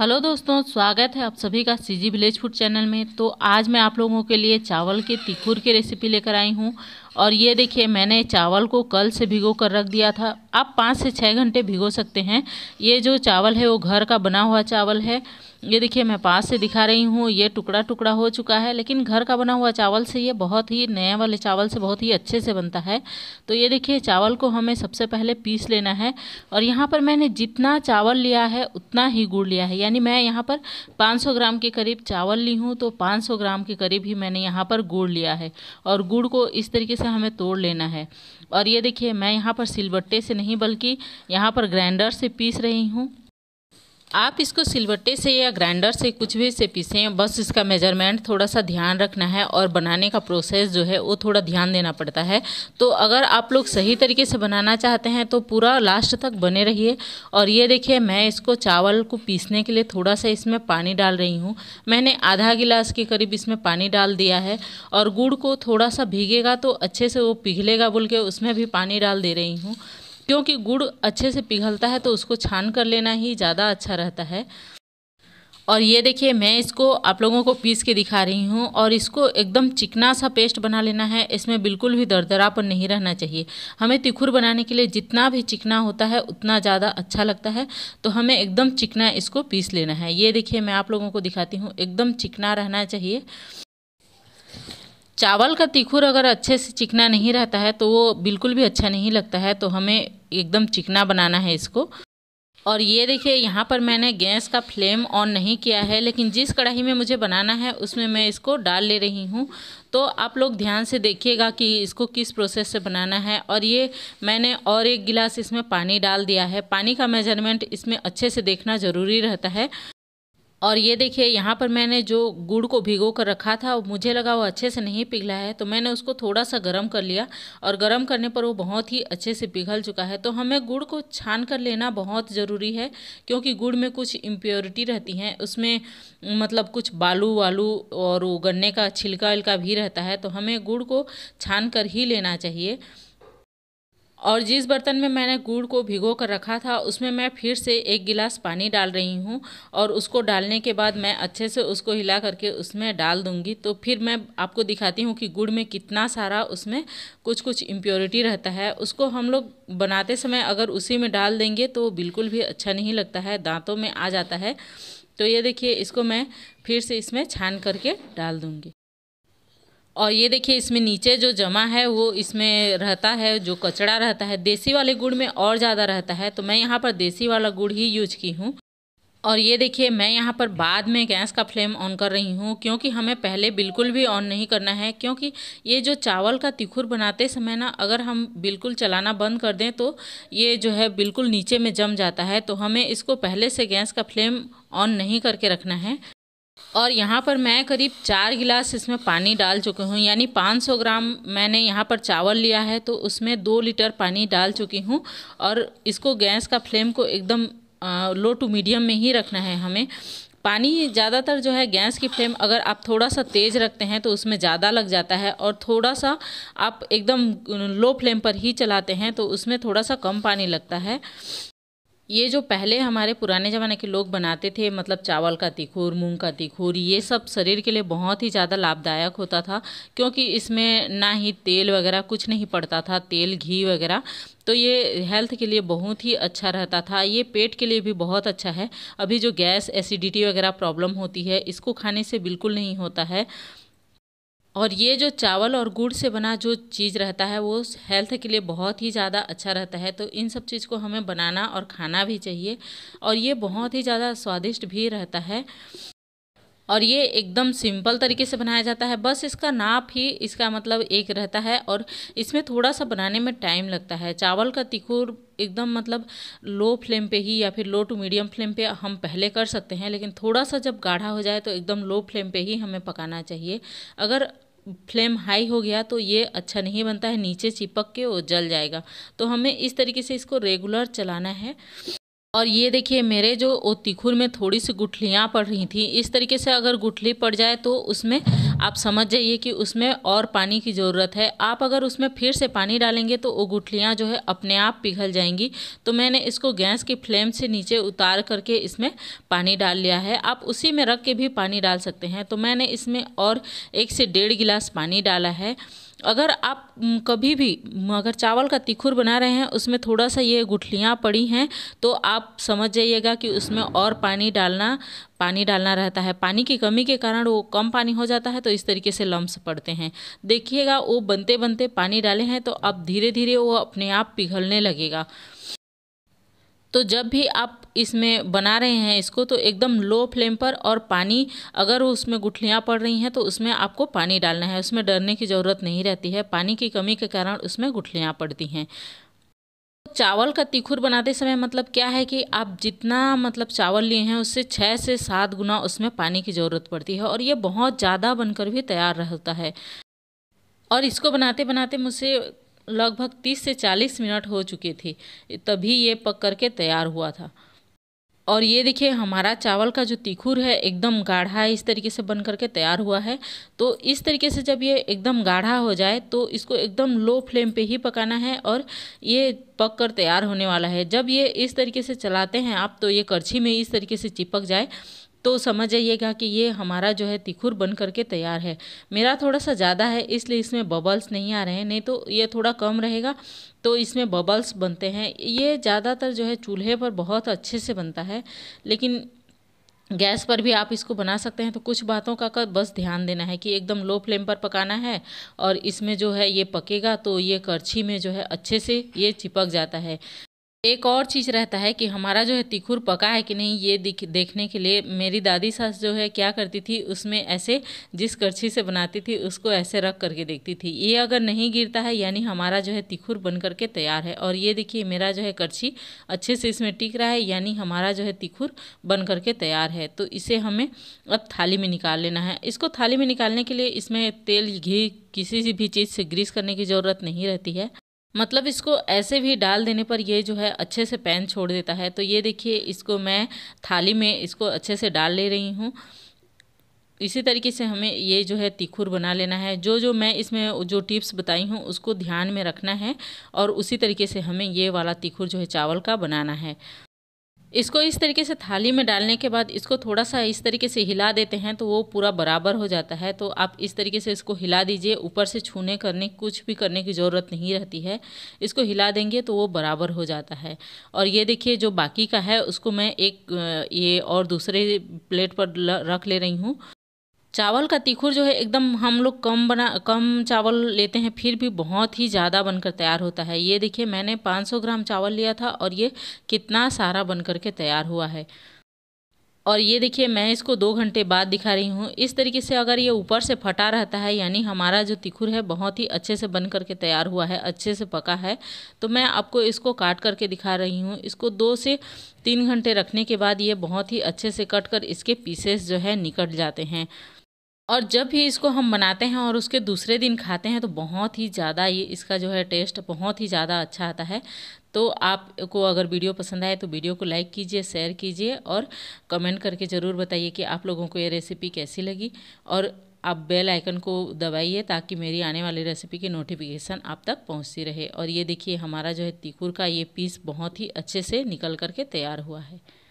hello दोस्तों स्वागत है आप सभी का सीजी विलेज फूड चैनल में तो आज मैं आप लोगों के लिए चावल के तिखुर की रेसिपी लेकर आई हूँ और ये देखिए मैंने चावल को कल से भिगो कर रख दिया था आप पाँच से छः घंटे भिगो सकते हैं ये जो चावल है वो घर का बना हुआ चावल है ये देखिए मैं पास से दिखा रही हूँ ये टुकड़ा टुकड़ा हो चुका है लेकिन घर का बना हुआ चावल से ये बहुत ही नए वाले चावल से बहुत ही अच्छे से बनता है तो ये देखिए चावल को हमें सबसे पहले पीस लेना है और यहाँ पर मैंने जितना चावल लिया है उतना ही गुड़ लिया है यानी मैं यहाँ पर 500 ग्राम के करीब चावल ली हूँ तो 500 ग्राम के करीब ही मैंने यहाँ पर गुड़ लिया है और गुड़ को इस तरीके से हमें तोड़ लेना है और ये देखिए मैं यहाँ पर सिलबट्टे से नहीं बल्कि यहाँ पर ग्राइंडर से पीस रही हूँ आप इसको सिलवट्टे से या ग्राइंडर से कुछ भी से पीसें बस इसका मेजरमेंट थोड़ा सा ध्यान रखना है और बनाने का प्रोसेस जो है वो थोड़ा ध्यान देना पड़ता है तो अगर आप लोग सही तरीके से बनाना चाहते हैं तो पूरा लास्ट तक बने रहिए और ये देखिए मैं इसको चावल को पीसने के लिए थोड़ा सा इसमें पानी डाल रही हूँ मैंने आधा गिलास के करीब इसमें पानी डाल दिया है और गुड़ को थोड़ा सा भीगेगा तो अच्छे से वो पिघलेगा बोल के उसमें भी पानी डाल दे रही हूँ क्योंकि गुड़ अच्छे से पिघलता है तो उसको छान कर लेना ही ज़्यादा अच्छा रहता है और ये देखिए मैं इसको आप लोगों को पीस के दिखा रही हूँ और इसको एकदम चिकना सा पेस्ट बना लेना है इसमें बिल्कुल भी दरदरापन नहीं रहना चाहिए हमें तिखुर बनाने के लिए जितना भी चिकना होता है उतना ज़्यादा अच्छा लगता है तो हमें एकदम चिकना इसको पीस लेना है ये देखिए मैं आप लोगों को दिखाती हूँ एकदम चिकना रहना चाहिए चावल का तिखुर अगर अच्छे से चिकना नहीं रहता है तो वो बिल्कुल भी अच्छा नहीं लगता है तो हमें एकदम चिकना बनाना है इसको और ये देखिए यहाँ पर मैंने गैस का फ्लेम ऑन नहीं किया है लेकिन जिस कढ़ाई में मुझे बनाना है उसमें मैं इसको डाल ले रही हूँ तो आप लोग ध्यान से देखिएगा कि इसको किस प्रोसेस से बनाना है और ये मैंने और एक गिलास इसमें पानी डाल दिया है पानी का मेजरमेंट इसमें अच्छे से देखना ज़रूरी रहता है और ये देखिए यहाँ पर मैंने जो गुड़ को भिगो कर रखा था मुझे लगा वो अच्छे से नहीं पिघला है तो मैंने उसको थोड़ा सा गर्म कर लिया और गर्म करने पर वो बहुत ही अच्छे से पिघल चुका है तो हमें गुड़ को छान कर लेना बहुत ज़रूरी है क्योंकि गुड़ में कुछ इम्प्योरिटी रहती हैं उसमें मतलब कुछ बालू वालू और गन्ने का छिलका विलका भी रहता है तो हमें गुड़ को छान कर ही लेना चाहिए और जिस बर्तन में मैंने गुड़ को भिगो कर रखा था उसमें मैं फिर से एक गिलास पानी डाल रही हूँ और उसको डालने के बाद मैं अच्छे से उसको हिला करके उसमें डाल दूँगी तो फिर मैं आपको दिखाती हूँ कि गुड़ में कितना सारा उसमें कुछ कुछ इम्प्योरिटी रहता है उसको हम लोग बनाते समय अगर उसी में डाल देंगे तो बिल्कुल भी अच्छा नहीं लगता है दांतों में आ जाता है तो ये देखिए इसको मैं फिर से इसमें छान करके डाल दूँगी और ये देखिए इसमें नीचे जो जमा है वो इसमें रहता है जो कचड़ा रहता है देसी वाले गुड़ में और ज़्यादा रहता है तो मैं यहाँ पर देसी वाला गुड़ ही यूज की हूँ और ये देखिए मैं यहाँ पर बाद में गैस का फ्लेम ऑन कर रही हूँ क्योंकि हमें पहले बिल्कुल भी ऑन नहीं करना है क्योंकि ये जो चावल का तिखुर बनाते समय ना अगर हम बिल्कुल चलाना बंद कर दें तो ये जो है बिल्कुल नीचे में जम जाता है तो हमें इसको पहले से गैस का फ्लेम ऑन नहीं करके रखना है और यहाँ पर मैं करीब चार गिलास इसमें पानी डाल चुकी हूँ यानी 500 ग्राम मैंने यहाँ पर चावल लिया है तो उसमें दो लीटर पानी डाल चुकी हूँ और इसको गैस का फ्लेम को एकदम लो टू मीडियम में ही रखना है हमें पानी ज़्यादातर जो है गैस की फ्लेम अगर आप थोड़ा सा तेज़ रखते हैं तो उसमें ज़्यादा लग जाता है और थोड़ा सा आप एकदम लो फ्लेम पर ही चलाते हैं तो उसमें थोड़ा सा कम पानी लगता है ये जो पहले हमारे पुराने ज़माने के लोग बनाते थे मतलब चावल का तिखूर मूंग का तिखूर ये सब शरीर के लिए बहुत ही ज़्यादा लाभदायक होता था क्योंकि इसमें ना ही तेल वगैरह कुछ नहीं पड़ता था तेल घी वगैरह तो ये हेल्थ के लिए बहुत ही अच्छा रहता था ये पेट के लिए भी बहुत अच्छा है अभी जो गैस एसिडिटी वगैरह प्रॉब्लम होती है इसको खाने से बिल्कुल नहीं होता है और ये जो चावल और गुड़ से बना जो चीज़ रहता है वो हेल्थ के लिए बहुत ही ज़्यादा अच्छा रहता है तो इन सब चीज़ को हमें बनाना और खाना भी चाहिए और ये बहुत ही ज़्यादा स्वादिष्ट भी रहता है और ये एकदम सिंपल तरीके से बनाया जाता है बस इसका नाप ही इसका मतलब एक रहता है और इसमें थोड़ा सा बनाने में टाइम लगता है चावल का तिखुर एकदम मतलब लो फ्लेम पे ही या फिर लो टू मीडियम फ्लेम पे हम पहले कर सकते हैं लेकिन थोड़ा सा जब गाढ़ा हो जाए तो एकदम लो फ्लेम पे ही हमें पकाना चाहिए अगर फ्लेम हाई हो गया तो ये अच्छा नहीं बनता है नीचे चिपक के वो जल जाएगा तो हमें इस तरीके से इसको रेगुलर चलाना है और ये देखिए मेरे जो तिखुर में थोड़ी सी गुठलियाँ पड़ रही थी इस तरीके से अगर गुठली पड़ जाए तो उसमें आप समझ जाइए कि उसमें और पानी की ज़रूरत है आप अगर उसमें फिर से पानी डालेंगे तो वो गुठलियाँ जो है अपने आप पिघल जाएंगी तो मैंने इसको गैस की फ्लेम से नीचे उतार करके इसमें पानी डाल लिया है आप उसी में रख के भी पानी डाल सकते हैं तो मैंने इसमें और एक से डेढ़ गिलास पानी डाला है अगर आप कभी भी अगर चावल का तिखुर बना रहे हैं उसमें थोड़ा सा ये गुठलियाँ पड़ी हैं तो आप समझ जाइएगा कि उसमें और पानी डालना पानी डालना रहता है पानी की कमी के कारण वो कम पानी हो जाता है तो इस तरीके से लम्स पड़ते हैं देखिएगा वो बनते बनते पानी डाले हैं तो अब धीरे धीरे वो अपने आप पिघलने लगेगा तो जब भी आप इसमें बना रहे हैं इसको तो एकदम लो फ्लेम पर और पानी अगर उसमें गुठलियाँ पड़ रही हैं तो उसमें आपको पानी डालना है उसमें डरने की ज़रूरत नहीं रहती है पानी की कमी के कारण उसमें गुठलियाँ पड़ती हैं तो चावल का तिखुर बनाते समय मतलब क्या है कि आप जितना मतलब चावल लिए हैं उससे छः से सात गुना उसमें पानी की ज़रूरत पड़ती है और ये बहुत ज़्यादा बनकर भी तैयार रहता है और इसको बनाते बनाते मुझसे लगभग 30 से 40 मिनट हो चुके थे तभी ये पक कर के तैयार हुआ था और ये देखिए हमारा चावल का जो तिखुर है एकदम गाढ़ा है इस तरीके से बन करके तैयार हुआ है तो इस तरीके से जब ये एकदम गाढ़ा हो जाए तो इसको एकदम लो फ्लेम पे ही पकाना है और ये पक कर तैयार होने वाला है जब ये इस तरीके से चलाते हैं आप तो ये करछी में इस तरीके से चिपक जाए तो समझ आइएगा कि ये हमारा जो है तिखुर बन करके तैयार है मेरा थोड़ा सा ज़्यादा है इसलिए इसमें बबल्स नहीं आ रहे हैं नहीं तो ये थोड़ा कम रहेगा तो इसमें बबल्स बनते हैं ये ज़्यादातर जो है चूल्हे पर बहुत अच्छे से बनता है लेकिन गैस पर भी आप इसको बना सकते हैं तो कुछ बातों का, का बस ध्यान देना है कि एकदम लो फ्लेम पर पकाना है और इसमें जो है ये पकेगा तो ये करछी में जो है अच्छे से ये चिपक जाता है एक और चीज़ रहता है कि हमारा जो है तिखुर पका है कि नहीं ये देखने के लिए मेरी दादी सास जो है क्या करती थी उसमें ऐसे जिस करछी से बनाती थी उसको ऐसे रख करके देखती थी ये अगर नहीं गिरता है यानी हमारा जो है तिखुर बन करके तैयार है और ये देखिए मेरा जो है करछी अच्छे से इसमें टिक रहा है यानी हमारा जो है तिखुर बन करके तैयार है तो इसे हमें अब थाली में निकाल लेना है इसको थाली में निकालने के लिए इसमें तेल घी किसी भी चीज़ से ग्रीस करने की ज़रूरत नहीं रहती है मतलब इसको ऐसे भी डाल देने पर ये जो है अच्छे से पैन छोड़ देता है तो ये देखिए इसको मैं थाली में इसको अच्छे से डाल ले रही हूँ इसी तरीके से हमें ये जो है तिखुर बना लेना है जो जो मैं इसमें जो टिप्स बताई हूँ उसको ध्यान में रखना है और उसी तरीके से हमें ये वाला तिखुर जो है चावल का बनाना है इसको इस तरीके से थाली में डालने के बाद इसको थोड़ा सा इस तरीके से हिला देते हैं तो वो पूरा बराबर हो जाता है तो आप इस तरीके से इसको हिला दीजिए ऊपर से छूने करने कुछ भी करने की ज़रूरत नहीं रहती है इसको हिला देंगे तो वो बराबर हो जाता है और ये देखिए जो बाकी का है उसको मैं एक ये और दूसरे प्लेट पर रख ले रही हूँ चावल का तिखुर जो है एकदम हम लोग कम बना कम चावल लेते हैं फिर भी बहुत ही ज़्यादा बनकर तैयार होता है ये देखिए मैंने 500 ग्राम चावल लिया था और ये कितना सारा बन करके तैयार हुआ है और ये देखिए मैं इसको दो घंटे बाद दिखा रही हूँ इस तरीके से अगर ये ऊपर से फटा रहता है यानी हमारा जो तिखुर है बहुत ही अच्छे से बन करके तैयार हुआ है अच्छे से पका है तो मैं आपको इसको काट करके दिखा रही हूँ इसको दो से तीन घंटे रखने के बाद ये बहुत ही अच्छे से कट कर इसके पीसेस जो है निकट जाते हैं और जब भी इसको हम बनाते हैं और उसके दूसरे दिन खाते हैं तो बहुत ही ज़्यादा ये इसका जो है टेस्ट बहुत ही ज़्यादा अच्छा आता है तो आपको अगर वीडियो पसंद आए तो वीडियो को लाइक कीजिए शेयर कीजिए और कमेंट करके ज़रूर बताइए कि आप लोगों को ये रेसिपी कैसी लगी और आप बेल आइकन को दबाइए ताकि मेरी आने वाली रेसिपी की नोटिफिकेशन आप तक पहुँचती रहे और ये देखिए हमारा जो है तिकुर का ये पीस बहुत ही अच्छे से निकल करके तैयार हुआ है